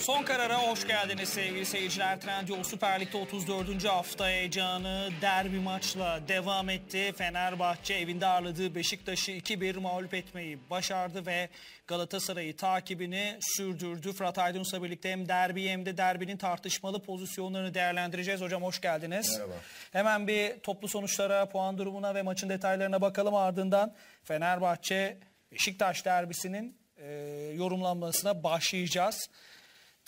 Son karara hoş geldiniz sevgili seyirciler. Trendyol Süper Lig'de 34. hafta heyecanı derbi maçla devam etti. Fenerbahçe evinde ağırladığı Beşiktaş'ı 2-1 mağlup etmeyi başardı ve Galatasaray'ı takibini sürdürdü. Fırat Aydınus'la birlikte hem derbi hem de derbinin tartışmalı pozisyonlarını değerlendireceğiz. Hocam hoş geldiniz. Merhaba. Hemen bir toplu sonuçlara, puan durumuna ve maçın detaylarına bakalım ardından Fenerbahçe Beşiktaş derbisinin e, yorumlanmasına başlayacağız.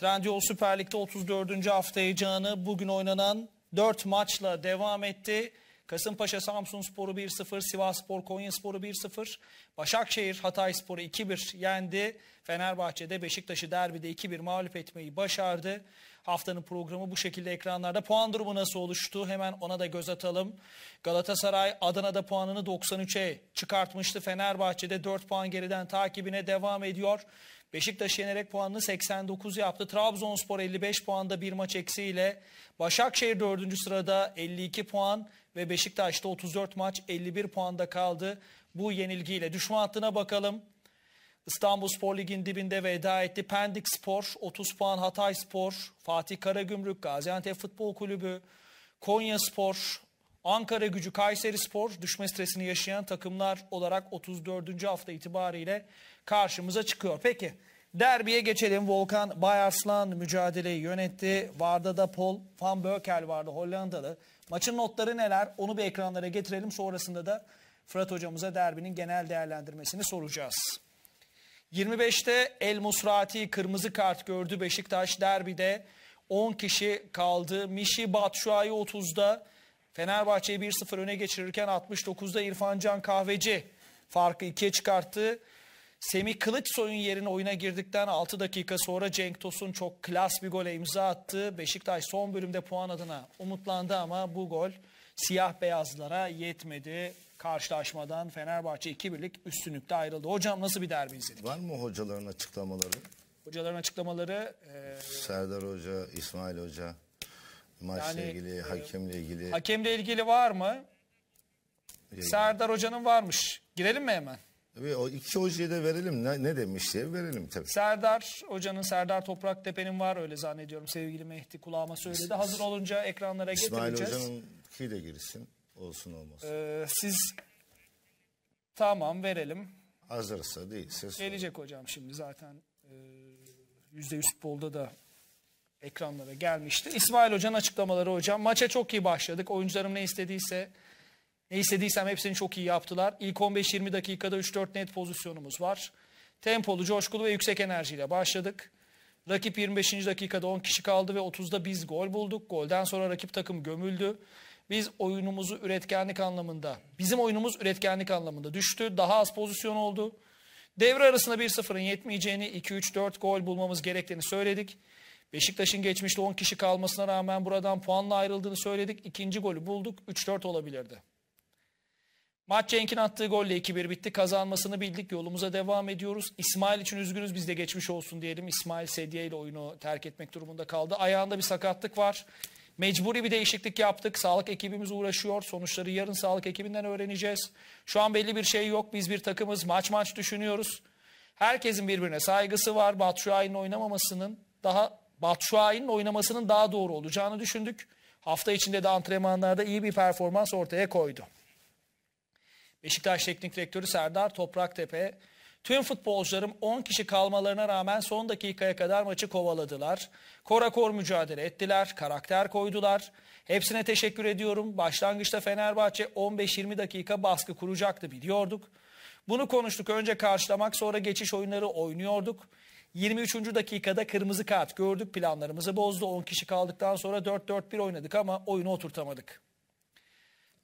Trendyol Süper Lig'de 34. hafta heyecanı bugün oynanan 4 maçla devam etti. Kasımpaşa Samsun Sporu 1-0, Sivas Spor Konya Sporu 1-0, Başakşehir Hatay Sporu 2-1 yendi. Fenerbahçe'de Beşiktaş'ı derbide 2-1 mağlup etmeyi başardı. Haftanın programı bu şekilde ekranlarda. Puan durumu nasıl oluştu? Hemen ona da göz atalım. Galatasaray Adana'da puanını 93'e çıkartmıştı. Fenerbahçe'de 4 puan geriden takibine devam ediyor. Beşiktaş yenerek puanını 89 yaptı. Trabzonspor 55 puanda bir maç eksiğiyle. Başakşehir 4. sırada 52 puan ve Beşiktaş'ta 34 maç 51 puanda kaldı. Bu yenilgiyle düşme hattına bakalım. İstanbul Spor Lig'in dibinde veda etti. Pendik Spor, 30 puan Hatay Spor, Fatih Karagümrük, Gaziantep Futbol Kulübü, Konya Spor, Ankara gücü Kayseri Spor düşme stresini yaşayan takımlar olarak 34. hafta itibariyle karşımıza çıkıyor. Peki derbiye geçelim. Volkan Bayarslan mücadeleyi yönetti. Varda da Paul van Bökel vardı Hollandalı. Maçın notları neler onu bir ekranlara getirelim. Sonrasında da Fırat hocamıza derbinin genel değerlendirmesini soracağız. 25'te El Musrati kırmızı kart gördü Beşiktaş derbide. 10 kişi kaldı. Mişi Batshuayi 30'da. Fenerbahçe'yi 1-0 öne geçirirken 69'da İrfan Can Kahveci farkı ikiye çıkarttı. Semih Kılıçsoy'un yerine oyuna girdikten 6 dakika sonra Cenk Tosun çok klas bir gole imza attı. Beşiktaş son bölümde puan adına umutlandı ama bu gol siyah beyazlara yetmedi. Karşılaşmadan Fenerbahçe 2 birlik üstünlükte ayrıldı. Hocam nasıl bir derbi izledik? Var mı hocaların açıklamaları? Hocaların açıklamaları... E... Serdar Hoca, İsmail Hoca... Maçla yani, ilgili, e, hakemle ilgili. Hakemle ilgili var mı? Bilmiyorum. Serdar Hoca'nın varmış. Girelim mi hemen? Tabii o iki hocayı da verelim. Ne, ne demiş diye verelim tabii. Serdar Hoca'nın, Serdar Toprak Tepe'nin var öyle zannediyorum. Sevgili Mehdi kulağıma söyledi. Hazır olunca ekranlara İsmail getireceğiz. İsmail ki de girsin. Olsun olmasın. Ee, siz tamam verelim. Hazırsa değilse. Gelecek hocam şimdi zaten. Ee, %100 polda da ekranlara gelmişti. İsmail Hoca'nın açıklamaları hocam. Maça çok iyi başladık. Oyuncularım ne istediyse ne istediysem hepsini çok iyi yaptılar. İlk 15-20 dakikada 3-4 net pozisyonumuz var. Tempolu, coşkulu ve yüksek enerjiyle başladık. Rakip 25. dakikada 10 kişi kaldı ve 30'da biz gol bulduk. Golden sonra rakip takım gömüldü. Biz oyunumuzu üretkenlik anlamında, bizim oyunumuz üretkenlik anlamında düştü. Daha az pozisyon oldu. Devre arasında 1-0'ın yetmeyeceğini, 2-3-4 gol bulmamız gerektiğini söyledik. Beşiktaş'ın geçmişte 10 kişi kalmasına rağmen buradan puanla ayrıldığını söyledik. İkinci golü bulduk. 3-4 olabilirdi. Maç Cenk'in attığı golle 2-1 bitti. Kazanmasını bildik. Yolumuza devam ediyoruz. İsmail için üzgünüz. Biz de geçmiş olsun diyelim. İsmail Sedye ile oyunu terk etmek durumunda kaldı. Ayağında bir sakatlık var. Mecburi bir değişiklik yaptık. Sağlık ekibimiz uğraşıyor. Sonuçları yarın sağlık ekibinden öğreneceğiz. Şu an belli bir şey yok. Biz bir takımız. Maç maç düşünüyoruz. Herkesin birbirine saygısı var. Batu Şahin'in oynamamasının daha Batshuayi'nin oynamasının daha doğru olacağını düşündük. Hafta içinde de antrenmanlarda iyi bir performans ortaya koydu. Beşiktaş Teknik Direktörü Serdar Topraktepe, tüm futbolcularım 10 kişi kalmalarına rağmen son dakikaya kadar maçı kovaladılar. Korakor mücadele ettiler, karakter koydular. Hepsine teşekkür ediyorum. Başlangıçta Fenerbahçe 15-20 dakika baskı kuracaktı biliyorduk. Bunu konuştuk önce karşılamak sonra geçiş oyunları oynuyorduk. 23. dakikada kırmızı kart gördük planlarımızı bozdu. 10 kişi kaldıktan sonra 4-4-1 oynadık ama oyunu oturtamadık.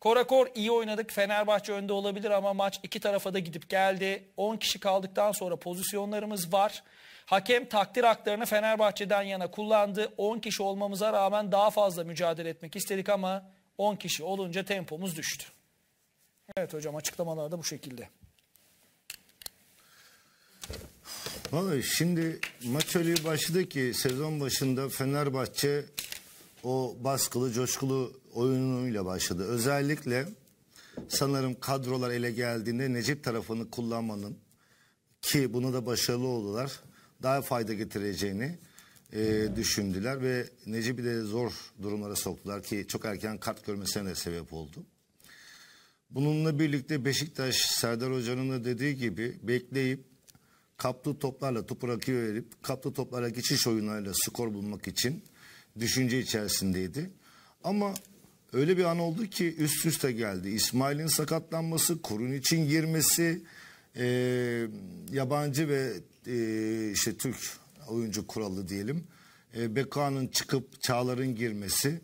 Korakor iyi oynadık. Fenerbahçe önde olabilir ama maç iki tarafa da gidip geldi. 10 kişi kaldıktan sonra pozisyonlarımız var. Hakem takdir haklarını Fenerbahçe'den yana kullandı. 10 kişi olmamıza rağmen daha fazla mücadele etmek istedik ama 10 kişi olunca tempomuz düştü. Evet hocam açıklamalar da bu şekilde. Vallahi şimdi maç öyle başladı ki sezon başında Fenerbahçe o baskılı, coşkulu oyunuyla başladı. Özellikle sanırım kadrolar ele geldiğinde Necip tarafını kullanmanın ki bunu da başarılı oldular. Daha fayda getireceğini e, düşündüler ve Necip'i de zor durumlara soktular ki çok erken kart görmesine de sebep oldu. Bununla birlikte Beşiktaş Serdar Hoca'nın da dediği gibi bekleyip kaplı toplarla topu rakibe verip kaplı toplara geçiş oyunlarıyla skor bulmak için düşünce içerisindeydi. Ama öyle bir an oldu ki üst üste geldi. İsmail'in sakatlanması, Kurun için girmesi, e, yabancı ve e, işte Türk oyuncu kuralı diyelim. E, Beka'nın çıkıp Çağlar'ın girmesi.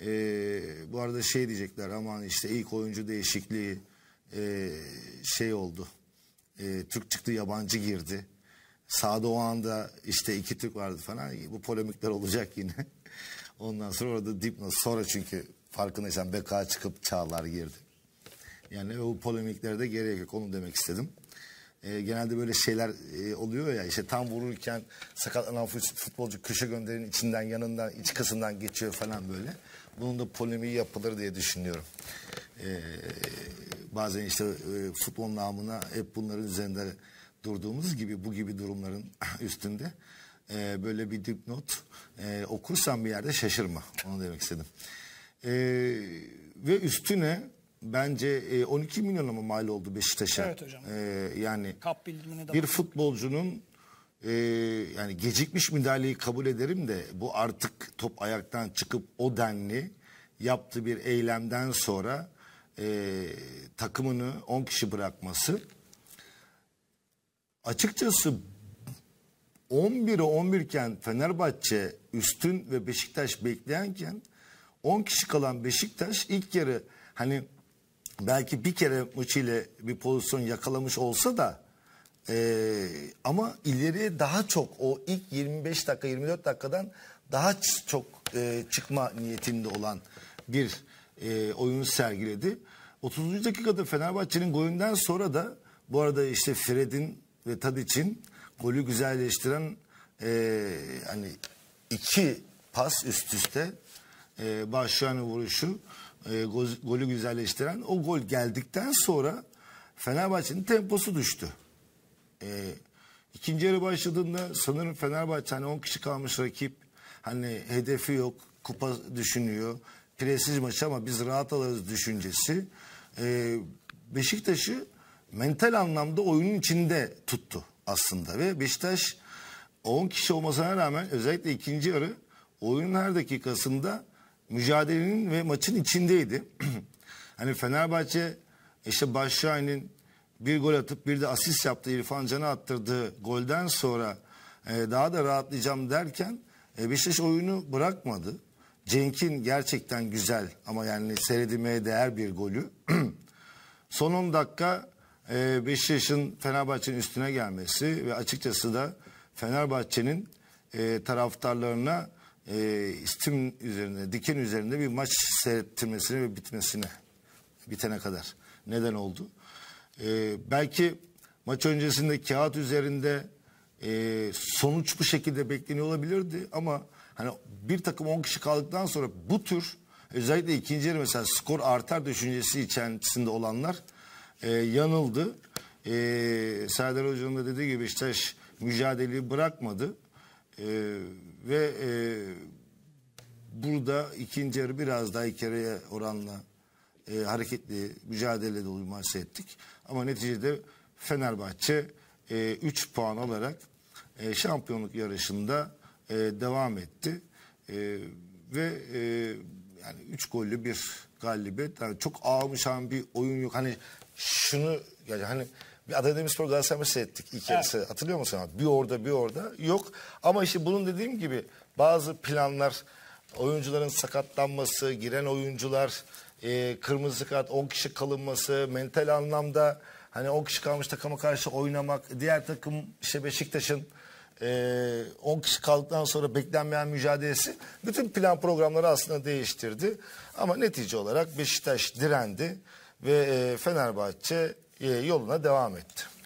E, bu arada şey diyecekler aman işte ilk oyuncu değişikliği e, şey oldu e, Türk çıktı yabancı girdi. Sağda o anda işte iki Türk vardı falan. Bu polemikler olacak yine. Ondan sonra orada dipnot. Sonra çünkü farkındaysan BK çıkıp Çağlar girdi. Yani o polemiklerde gerek yok. Onu demek istedim. E, genelde böyle şeyler e, oluyor ya işte tam vururken sakatlanan futbolcu köşe gönderin içinden yanından iç kısımdan geçiyor falan böyle. Bunun da polemiği yapılır diye düşünüyorum. E, bazen işte e, futbol namına hep bunların üzerinde durduğumuz gibi bu gibi durumların üstünde e, böyle bir dipnot e, okursan bir yerde şaşırma. Onu demek istedim. E, ve üstüne bence e, 12 milyon ama mal oldu Beşiktaş'a? Evet hocam. E, yani bir futbolcunun e, yani gecikmiş müdahaleyi kabul ederim de bu artık top ayaktan çıkıp o denli yaptığı bir eylemden sonra e, takımını 10 kişi bırakması açıkçası 11'e 11 iken Fenerbahçe üstün ve Beşiktaş bekleyenken 10 kişi kalan Beşiktaş ilk yarı hani belki bir kere maçı ile bir pozisyon yakalamış olsa da e, ama ileriye daha çok o ilk 25 dakika 24 dakikadan daha çok e, çıkma niyetinde olan bir e, oyunu sergiledi. 30. dakikada Fenerbahçe'nin golünden sonra da bu arada işte Fred'in ve Tadic'in golü güzelleştiren e, hani iki pas üst üste e, Bahşuan'ın vuruşu e, golü güzelleştiren o gol geldikten sonra Fenerbahçe'nin temposu düştü. E, ikinci yarı başladığında sanırım Fenerbahçe hani 10 kişi kalmış rakip hani hedefi yok kupa düşünüyor Prestij maçı ama biz rahat alırız düşüncesi. E, Beşiktaş'ı mental anlamda oyunun içinde tuttu aslında. Ve Beşiktaş 10 kişi olmasına rağmen özellikle ikinci yarı oyunun her dakikasında mücadelenin ve maçın içindeydi. hani Fenerbahçe işte Başşahin'in bir gol atıp bir de asist yaptığı İrfan Can'a attırdığı golden sonra e, daha da rahatlayacağım derken e, Beşiktaş oyunu bırakmadı. Cenk'in gerçekten güzel ama yani seyredilmeye değer bir golü. Son 10 dakika e, Beşiktaş'ın Fenerbahçe'nin üstüne gelmesi ve açıkçası da Fenerbahçe'nin e, taraftarlarına e, istim üzerine, diken üzerinde bir maç seyrettirmesine ve bitmesine bitene kadar neden oldu. E, belki maç öncesinde kağıt üzerinde e, sonuç bu şekilde bekleniyor olabilirdi ama hani bir takım 10 kişi kaldıktan sonra bu tür özellikle ikinci yarı mesela skor artar düşüncesi içerisinde olanlar e, yanıldı. E, Serdar Hoca'nın da dediği gibi işte, mücadeleyi bırakmadı. E, ve e, burada ikinci yarı biraz daha iki oranla e, hareketli mücadele dolu maç ettik. Ama neticede Fenerbahçe 3 e, puan alarak e, şampiyonluk yarışında e, devam etti. E, ve e, yani üç gollü bir galibiyet. Yani çok ağmışan bir oyun yok. Hani şunu yani hani bir Adana Demirspor Galatasaray maçı ettik ilk yarısı. Hatırlıyor musun? Bir orada bir orada yok. Ama işte bunun dediğim gibi bazı planlar oyuncuların sakatlanması, giren oyuncular e, kırmızı kart, 10 kişi kalınması, mental anlamda hani 10 kişi kalmış takıma karşı oynamak, diğer takım işte Beşiktaş'ın 10 ee, kişi kaldıktan sonra beklenmeyen mücadelesi bütün plan programları aslında değiştirdi. Ama netice olarak Beşiktaş direndi ve e, Fenerbahçe e, yoluna devam etti.